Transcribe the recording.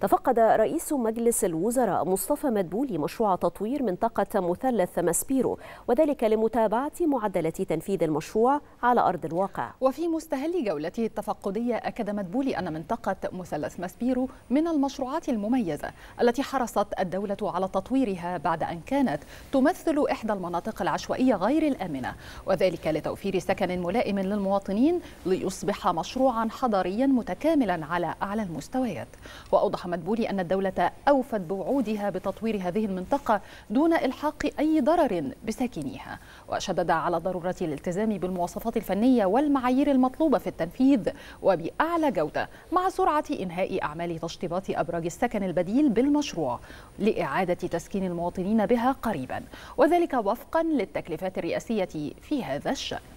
تفقد رئيس مجلس الوزراء مصطفى مدبولي مشروع تطوير منطقة مثلث ماسبيرو وذلك لمتابعة معدلات تنفيذ المشروع على أرض الواقع وفي مستهل جولته التفقدية أكد مدبولي أن منطقة مثلث ماسبيرو من المشروعات المميزة التي حرصت الدولة على تطويرها بعد أن كانت تمثل إحدى المناطق العشوائية غير الآمنة وذلك لتوفير سكن ملائم للمواطنين ليصبح مشروعا حضريا متكاملا على أعلى المستويات وأوضح محمد بولي أن الدولة أوفت بوعودها بتطوير هذه المنطقة دون إلحاق أي ضرر بساكنيها وشدد على ضرورة الالتزام بالمواصفات الفنية والمعايير المطلوبة في التنفيذ وبأعلى جودة مع سرعة إنهاء أعمال تشطيبات أبراج السكن البديل بالمشروع لإعادة تسكين المواطنين بها قريبا وذلك وفقا للتكلفات الرئاسية في هذا الشأن